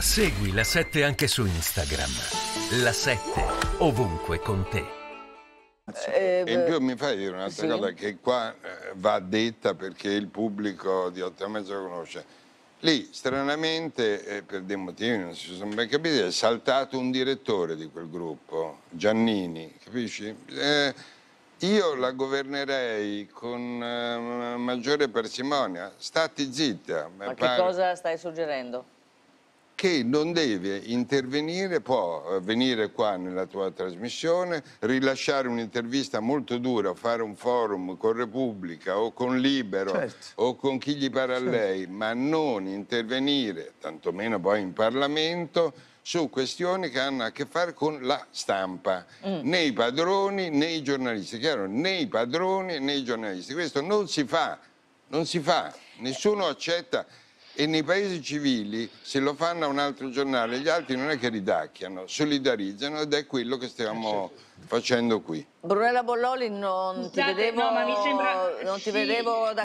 Segui la 7 anche su Instagram. La 7 ovunque con te. Eh, e in più mi fai dire un'altra sì. cosa che qua eh, va detta perché il pubblico di otto e mezzo conosce. Lì, stranamente, eh, per dei motivi non si sono ben capiti, è saltato un direttore di quel gruppo, Giannini, capisci? Eh, io la governerei con eh, maggiore parsimonia. Stati zitta. Ma che pare. cosa stai suggerendo? che non deve intervenire, può eh, venire qua nella tua trasmissione, rilasciare un'intervista molto dura, fare un forum con Repubblica o con Libero certo. o con chi gli pare a certo. lei, ma non intervenire, tantomeno poi in Parlamento, su questioni che hanno a che fare con la stampa, mm. né i padroni né i giornalisti, chiaro? Né i padroni né i giornalisti. Questo non si fa, non si fa, nessuno accetta e nei paesi civili se lo fanno a un altro giornale gli altri non è che ridacchiano, solidarizzano ed è quello che stiamo eh, certo. facendo qui. Brunella Bolloli non Scusate, ti vedevo, no, sembra... non ti vedevo da